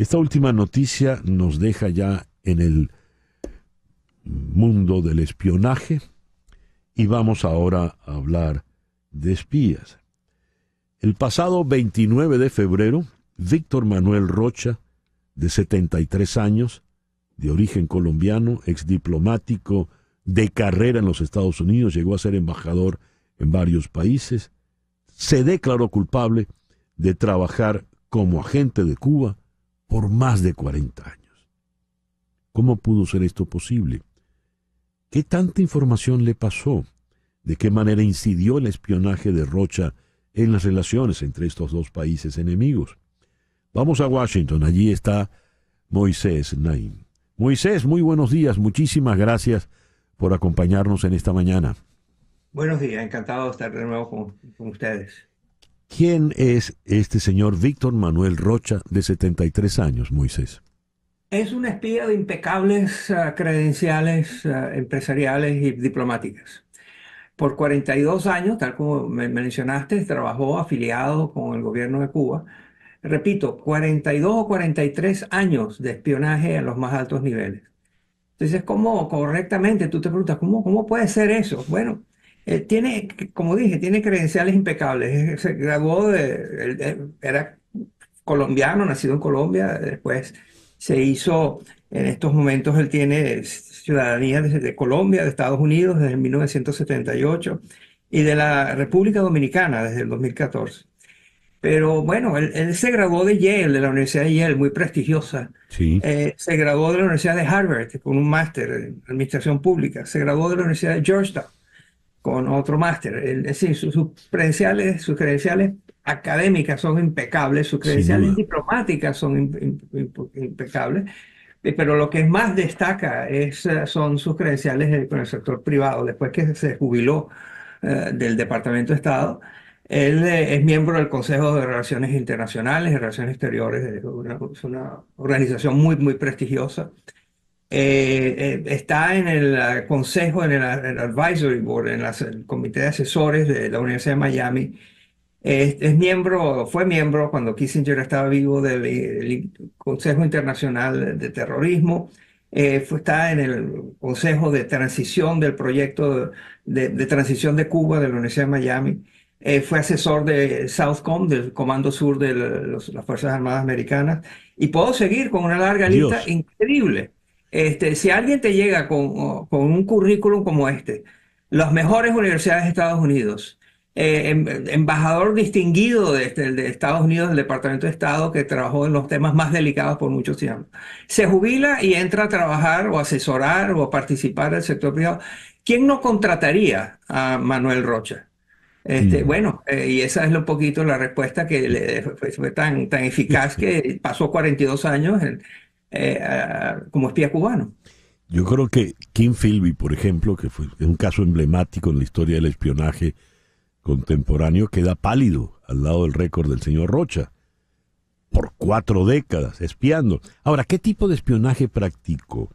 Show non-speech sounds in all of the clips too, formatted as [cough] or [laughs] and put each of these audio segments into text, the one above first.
Esta última noticia nos deja ya en el mundo del espionaje y vamos ahora a hablar de espías. El pasado 29 de febrero, Víctor Manuel Rocha, de 73 años, de origen colombiano, ex diplomático de carrera en los Estados Unidos, llegó a ser embajador en varios países, se declaró culpable de trabajar como agente de Cuba por más de 40 años. ¿Cómo pudo ser esto posible? ¿Qué tanta información le pasó? ¿De qué manera incidió el espionaje de Rocha en las relaciones entre estos dos países enemigos? Vamos a Washington, allí está Moisés Naim. Moisés, muy buenos días, muchísimas gracias por acompañarnos en esta mañana. Buenos días, encantado de estar de nuevo con, con ustedes. ¿Quién es este señor Víctor Manuel Rocha, de 73 años, Moisés? Es un espía de impecables eh, credenciales eh, empresariales y diplomáticas. Por 42 años, tal como mencionaste, trabajó afiliado con el gobierno de Cuba. Repito, 42 o 43 años de espionaje a los más altos niveles. Entonces, ¿cómo correctamente? Tú te preguntas, ¿cómo, cómo puede ser eso? Bueno, eh, tiene, como dije, tiene credenciales impecables. Eh, se graduó de, era colombiano, nacido en Colombia, después se hizo, en estos momentos él tiene ciudadanía desde de Colombia, de Estados Unidos, desde 1978, y de la República Dominicana desde el 2014. Pero bueno, él, se graduó de Yale, de la Universidad de Yale, muy prestigiosa. Eh, se graduó de la Universidad de Harvard con un máster en Administración Pública. Se graduó de la Universidad de Georgetown con otro máster. Es decir, sus, credenciales, sus credenciales académicas son impecables, sus credenciales diplomáticas son impecables, eh, pero lo que más destaca es, eh, son sus credenciales eh, con el sector privado. Después que se jubiló del Departamento de Estado, él es miembro del Consejo de Relaciones Internacionales de Relaciones Exteriores, es una, una organización muy, muy prestigiosa. Eh, eh, está en el eh, consejo, en el, advisory board, en el comité de asesores de la Universidad de Miami. Es, miembro, fue miembro cuando Kissinger estaba vivo del, Consejo Internacional de Terrorismo. está en el Consejo de Transición del proyecto de, transición de Cuba de la Universidad de Miami. fue asesor de Southcom, del Comando Sur de las Fuerzas Armadas Americanas. Y puedo seguir con una larga lista increíble. Este, si alguien te llega con, un currículum como este, las mejores universidades de Estados Unidos, eh, em, em, embajador distinguido este, de, Estados Unidos del Departamento de Estado que trabajó en los temas más delicados por muchos años. Se jubila y entra a trabajar o asesorar o participar del sector privado. ¿Quién no contrataría a Manuel Rocha? Este, mm. Bueno, eh, y esa es un poquito la respuesta que fue, tan, tan eficaz que pasó 42 años en, eh, como espía cubano. Yo creo que Kim Philby, por ejemplo, que fue un caso emblemático en la historia del espionaje contemporáneo, queda pálido al lado del récord del señor Rocha, por cuatro décadas espiando. Ahora, ¿qué tipo de espionaje practicó?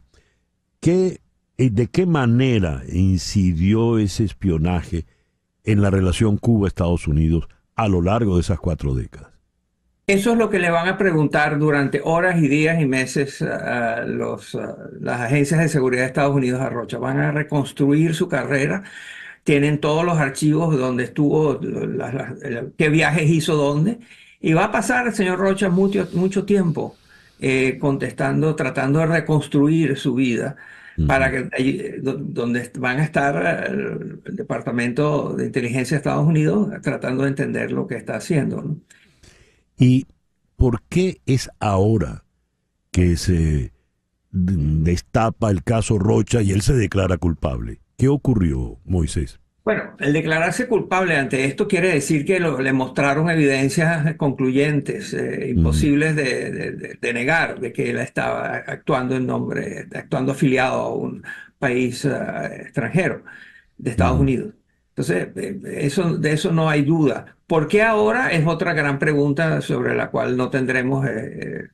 ¿Qué, eh, ¿De qué manera incidió ese espionaje en la relación Cuba-Estados Unidos a lo largo de esas cuatro décadas? Eso es lo que le van a preguntar durante horas y días y meses a los, las agencias de seguridad de Estados Unidos a Rocha. Van a reconstruir su carrera. Tienen todos los archivos donde estuvo, qué viajes hizo dónde. Y va a pasar, el señor Rocha, mucho, mucho tiempo eh, contestando, tratando de reconstruir su vida para que donde van a estar eh, el Departamento de Inteligencia de Estados Unidos tratando de entender lo que está haciendo. ¿no? ¿Y por qué es ahora que se destapa el caso Rocha y él se declara culpable? ¿Qué ocurrió, Moisés? Bueno, el declararse culpable ante esto quiere decir que le mostraron evidencias concluyentes, eh, imposibles de, negar, de que él estaba actuando en nombre, actuando afiliado a un país eh, extranjero, de Estados Unidos. Entonces, eso, de eso no hay duda. ¿Por qué ahora? Es otra gran pregunta sobre la cual no tendremos eh,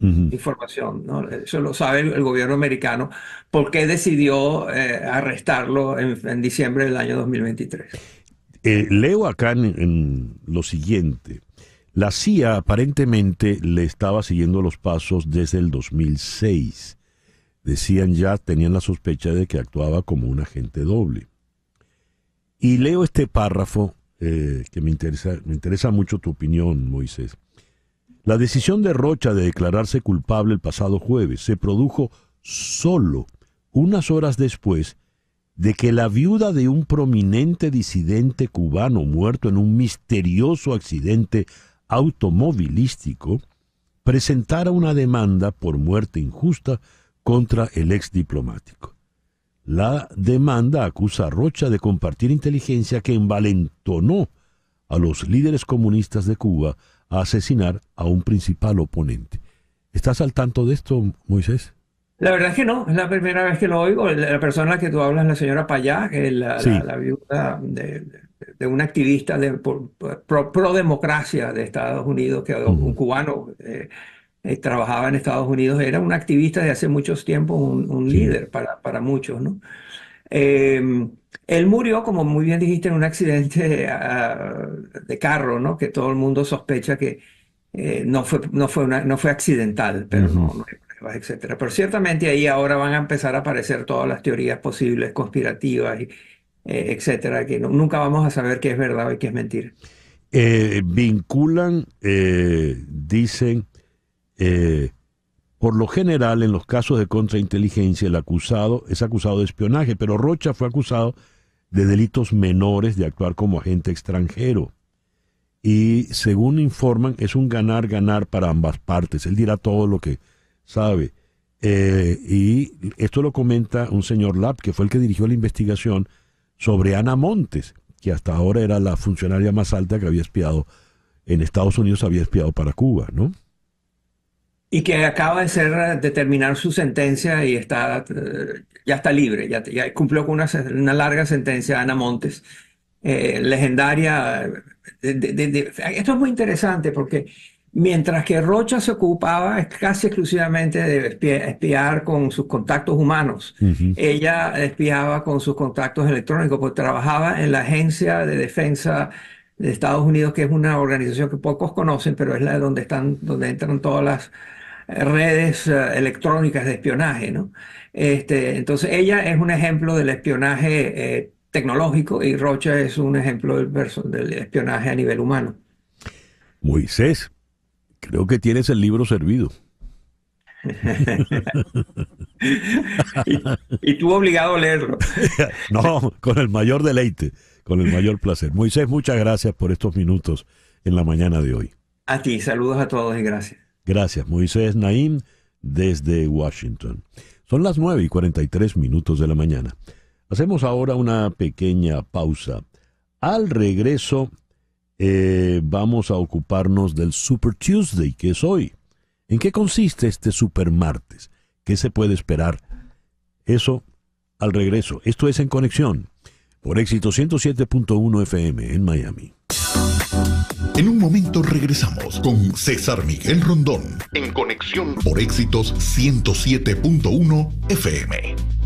información. ¿no? Eso lo sabe el, gobierno americano. ¿Por qué decidió eh, arrestarlo en, diciembre del año 2023? Eh, leo acá lo siguiente. La CIA aparentemente le estaba siguiendo los pasos desde el 2006. Decían ya, tenían la sospecha de que actuaba como un agente doble. Y leo este párrafo eh, que me interesa, me interesa mucho tu opinión, Moisés. La decisión de Rocha de declararse culpable el pasado jueves se produjo solo unas horas después de que la viuda de un prominente disidente cubano muerto en un misterioso accidente automovilístico presentara una demanda por muerte injusta contra el ex diplomático. La demanda acusa a Rocha de compartir inteligencia que envalentonó a los líderes comunistas de Cuba a asesinar a un principal oponente. ¿Estás al tanto de esto, Moisés? La verdad es que no, es la primera vez que lo oigo. La persona a la que tú hablas, la señora Payá, que es la, viuda de, un activista pro, democracia de Estados Unidos, que un cubano. Eh, eh, trabajaba en Estados Unidos, era un activista de hace muchos tiempos, un, líder para, muchos, ¿no? Em, él murió, como muy bien dijiste, en un accidente ah, de carro, ¿no? Que todo el mundo sospecha que eh, no, fue, no, fue no fue accidental, pero no, hay etc. Pero ciertamente ahí ahora van a empezar a aparecer todas las teorías posibles, conspirativas, y, eh, etcétera, que nunca vamos a saber qué es verdad y qué es mentira. vinculan, dicen, eh, por lo general, en los casos de contrainteligencia, el acusado es acusado de espionaje, pero Rocha fue acusado de delitos menores de actuar como agente extranjero. Y según informan, es un ganar-ganar para ambas partes. Él dirá todo lo que sabe. Eh, y esto lo comenta un señor Lapp, que fue el que dirigió la investigación sobre Ana Montes, que hasta ahora era la funcionaria más alta que había espiado en Estados Unidos, había espiado para Cuba, ¿no? y que acaba de ser eh, de terminar su sentencia y está eh, ya está libre, ya, cumplió con una, larga sentencia Ana Montes, eh, legendaria. esto es muy interesante porque mientras que Rocha se ocupaba casi exclusivamente de espiar, con sus contactos humanos, ella espiaba con sus contactos electrónicos, porque trabajaba en la Agencia de Defensa de Estados Unidos, que es una organización que pocos conocen, pero es la donde están, donde entran todas las redes eh, electrónicas de espionaje, ¿no? Este, entonces ella es un ejemplo del espionaje eh, tecnológico y Rocha es un ejemplo del, del espionaje a nivel humano. Moisés, creo que tienes el libro servido. [laughs] y, y, tú obligado a leerlo. [laughs] no, con el mayor deleite, con el mayor placer. Moisés, muchas gracias por estos minutos en la mañana de hoy. A ti, saludos a todos y gracias. Gracias, Moisés Naim, desde Washington. Son las 9 y 43 minutos de la mañana. Hacemos ahora una pequeña pausa. Al regreso eh, vamos a ocuparnos del Super Tuesday, que es hoy. ¿En qué consiste este Super Martes? ¿Qué se puede esperar? Eso al regreso. Esto es en conexión por éxito 107.1 FM en Miami. En un momento regresamos con César Miguel Rondón en Conexión por Éxitos 107.1 FM.